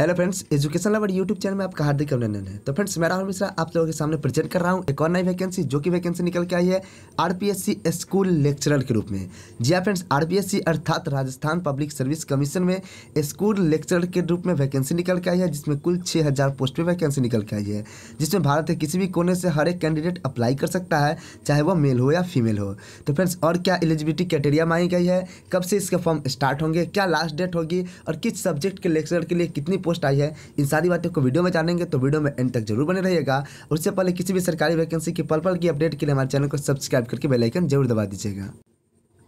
hello friends education lover YouTube channel में आपका हार्दिक अभिनंदन है तो फ्रेंड्स मैं राहुल मिश्रा आप लोगों के सामने प्रेजेंट कर रहा हूँ एक और नई वैकेंसी जो कि वैकेंसी निकल के आई है आरपीएससी स्कूल लेक्चरर के रूप में जी हाँ फ्रेंड्स आरपीएससी अर्थात राजस्थान पब्लिक सर्विस कमीशन में स्कूल लेक्चरर के रूप में वैकेंसी निकल के आई है जिसमें कुल छः पोस्ट पर वैकेंसी निकल के आई है जिसमें भारत के किसी भी कोने से हर एक कैंडिडेट अप्लाई कर सकता है चाहे वह मेल हो या फीमेल हो तो फ्रेंड्स और क्या एलिजिबिलिटी क्राइटेरिया मांगी गई है कब से इसका फॉर्म स्टार्ट होंगे क्या लास्ट डेट होगी और किस सब्जेक्ट के लेक्चर के लिए कितनी पोस्ट आई है इन सारी बातों को वीडियो में जानेंगे तो वीडियो में एंड तक जरूर बने रहिएगा उससे पहले किसी भी सरकारी वैकेंसी की पल पल की अपडेट के लिए हमारे चैनल को सब्सक्राइब करके बेलाइकन जरूर दबा दीजिएगा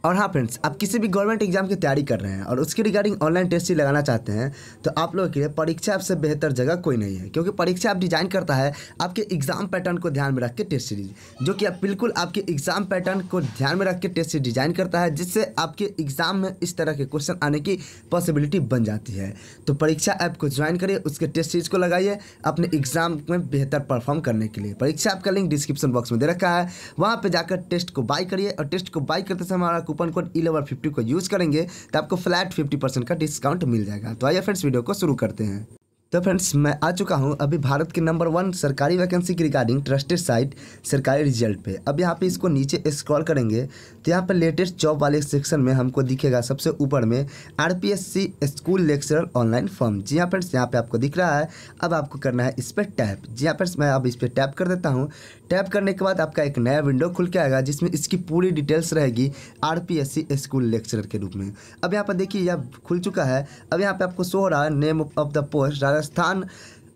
और हाँ फ्रेंड्स आप किसी भी गवर्नमेंट एग्जाम की तैयारी कर रहे हैं और उसके रिगार्डिंग ऑनलाइन टेस्ट ही लगाना चाहते हैं तो आप लोगों के लिए परीक्षा आपसे बेहतर जगह कोई नहीं है क्योंकि परीक्षा आप डिजाइन करता है आपके एग्जाम पैटर्न को ध्यान में रख के टेस्ट सीरीज जो कि आप बिल्कुल आपके एग्जाम पैटर्न को ध्यान में रख के टेस्ट सीरीज डिजाइन करता है जिससे आपके एग्जाम में इस तरह के क्वेश्चन आने की पॉसिबिलिटी बन जाती है तो परीक्षा ऐप को ज्वाइन करिए उसके टेस्ट सीरीज को लगाइए अपने एग्जाम में बेहतर परफॉर्म करने के लिए परीक्षा ऐप का लिंक डिस्क्रिप्शन बॉक्स में दे रखा है वहाँ पर जाकर टेस्ट को बाई करिए और टेस्ट को बाई करते समय हमारा कूपन कोड इलेवर फिफ्टी को यूज़ करेंगे तो आपको फ्लैट फिफ्टी परसेंट का डिस्काउंट मिल जाएगा तो आइए फ्रेंड्स वीडियो को शुरू करते हैं तो फ्रेंड्स मैं आ चुका हूँ अभी भारत के नंबर वन सरकारी वैकेंसी की regarding trusted site Sarkari result पे अब यहाँ पे इसको नीचे स्क्रॉल करेंगे तो यहाँ पे लेटेस्ट जॉब वाले सेक्शन में हमको दिखेगा सबसे ऊपर में RPSC school lecturer online form जी हाँ फ्रेंड्स यहाँ पे आपको दिख रहा है अब आपको करना है इस पर टैप जी हाँ फ्रेंड्स मैं अब इस पर टैप कर देता हूँ टैप करने के बाद आपका एक नया विंडो खुल के आएगा जिसमें इसकी पूरी डिटेल्स रहेगी आर स्कूल लेक्चरर के रूप में अब यहाँ पर देखिए यह खुल चुका है अब यहाँ पर आपको शो हो रहा है name of the post Rajasthan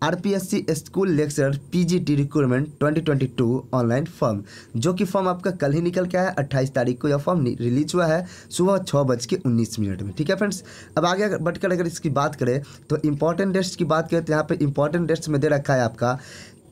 RPSC school lecture PGT recruitment 2022 online form जो कि फॉर्म आपका कल ही निकल के आया है अट्ठाईस तारीख को यह फॉर्म रिलीज हुआ है सुबह छः बज के उन्नीस मिनट में ठीक है फ्रेंड्स अब आगे बढ़कर अगर इसकी बात करें तो इंपॉर्टेंट डेट्स की बात करें तो यहाँ पर इंपॉर्टेंट डेट्स में दे रखा है आपका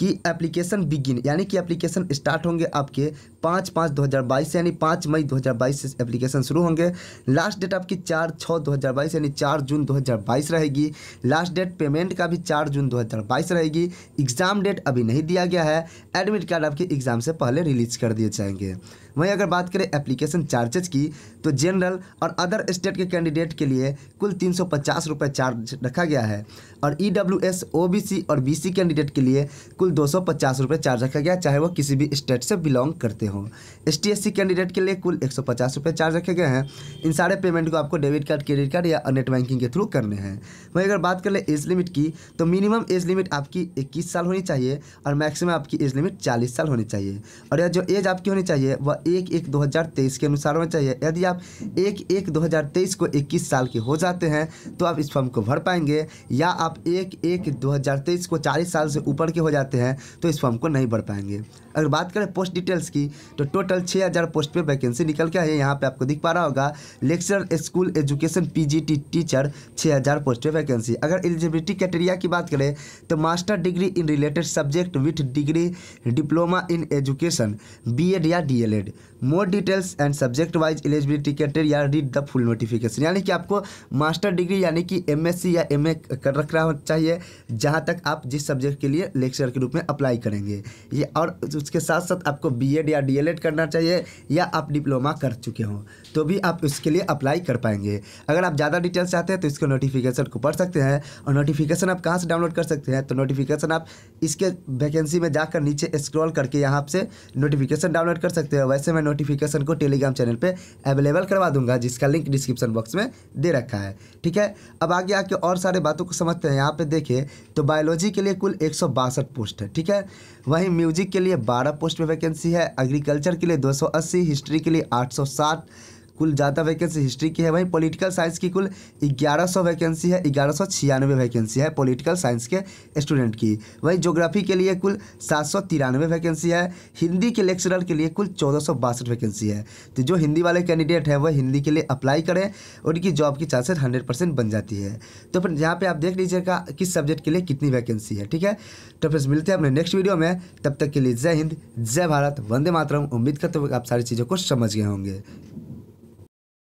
कि एप्लीकेशन बिगिन यानी कि एप्लीकेशन स्टार्ट होंगे आपके पाँच पाँच दो हज़ार से यानी पाँच मई दो हज़ार बाईस से एप्लीकेशन शुरू होंगे लास्ट डेट आपकी चार छः दो हज़ार बाईस यानी चार जून दो हज़ार बाईस रहेगी लास्ट डेट पेमेंट का भी चार जून दो हज़ार बाईस रहेगी एग्ज़ाम डेट अभी नहीं दिया गया है एडमिट कार्ड आपके एग्ज़ाम से पहले रिलीज कर दिए जाएंगे वहीं अगर बात करें एप्लीकेशन चार्जेस की तो जनरल और अदर स्टेट के कैंडिडेट के लिए कुल तीन सौ चार्ज रखा गया है और E W S O B C और बी सी कैंडिडेट के लिए कुल दो सौ पचास रुपये चार्ज रखा गया चाहे वो किसी भी स्टेट से बिलोंग करते हो एस टी कैंडिडेट के लिए कुल एक सौ पचास रुपये चार्ज रखे गए हैं इन सारे पेमेंट को आपको डेबिट कार्ड क्रेडिट कार्ड या नेट बैंकिंग के थ्रू करने हैं वहीं अगर बात कर ले एज लिमिट की तो मिनिमम एज लिमिट आपकी इक्कीस साल होनी चाहिए और मैक्सिमम आपकी एज लिमिट चालीस साल होनी चाहिए और यह जो एज आपकी होनी चाहिए वह एक एक दो हज़ार तेईस के अनुसार होना चाहिए यदि आप एक एक दो हज़ार तेईस को इक्कीस साल के हो जाते हैं तो आप इस फॉर्म को भर पाएंगे या आप एक एक दो हज़ार तेईस को चालीस साल से ऊपर के हो जाते करते हैं तो इस फॉर्म को नहीं भर पाएंगे अगर बात करें पोस्ट डिटेल्स की तो टोटल छः हज़ार पोस्ट पे वैकेंसी निकल के आई है यहाँ पे आपको दिख पा रहा होगा lecture school education PGT teacher छः हज़ार पोस्ट पे वैकेंसी अगर एलिजिबिलिटी क्राइटेरिया की बात करें तो master degree in related subject with degree diploma in education B या D more details and subject wise eligibility criteria read the full notification यानी कि आपको मास्टर डिग्री यानी कि एम या एम कर रखना चाहिए जहाँ तक आप जिस सब्जेक्ट के लिए लेक्चर के रूप में अप्लाई करेंगे ये और उसके साथ साथ आपको बी या डीएलएड करना चाहिए या आप डिप्लोमा कर चुके हों तो भी आप उसके लिए अप्लाई कर पाएंगे अगर आप ज़्यादा डिटेल्स चाहते हैं तो इसको नोटिफिकेशन को पढ़ सकते हैं और नोटिफिकेशन आप कहाँ से डाउनलोड कर सकते हैं तो नोटिफिकेशन आप इसके वैकेंसी में जाकर नीचे स्क्रॉल करके यहाँ से नोटिफिकेशन डाउनलोड कर सकते हैं वैसे मैं नोटिफिकेशन को टेलीग्राम चैनल पर अवेलेबल करवा दूंगा जिसका लिंक डिस्क्रिप्शन बॉक्स में दे रखा है ठीक है अब आगे आके और सारे बातों को समझते हैं यहाँ पर देखिए तो बायोलॉजी के लिए कुल एक पोस्ट पोस्ट है ठीक है वहीं म्यूजिक के लिए बारह पोस्ट में वैकेंसी है एग्रीकल्चर के लिए दो हिस्ट्री के लिए आठ कुल ज़्यादा वैकेंसी हिस्ट्री की है वहीं पॉलिटिकल साइंस की कुल ग्यारह सौ वैकेंसी है ग्यारह सौ छियानवे वैकेंसी है पॉलिटिकल साइंस के स्टूडेंट की वहीं जोग्राफी के लिए कुल सात सौ तिरानवे वैकेंसी है हिंदी के लेक्चरर के लिए कुल चौदह सौ बासठ वैकेंसी है तो जो हिंदी वाले कैंडिडेट हैं वह हिंदी के लिए अप्लाई करें उनकी जॉब की चांसेस हंड्रेड परसेंट बन जाती है तो फिर यहाँ पर आप देख लीजिएगा किस सब्जेक्ट के लिए कितनी वैकेंसी है ठीक है तो फिर मिलते हैं अपने नेक्स्ट वीडियो में तब तक के लिए जय हिंद जय भारत वंदे मातरम उम्मीद करते हुए आप सारी चीज़ों को समझ गए होंगे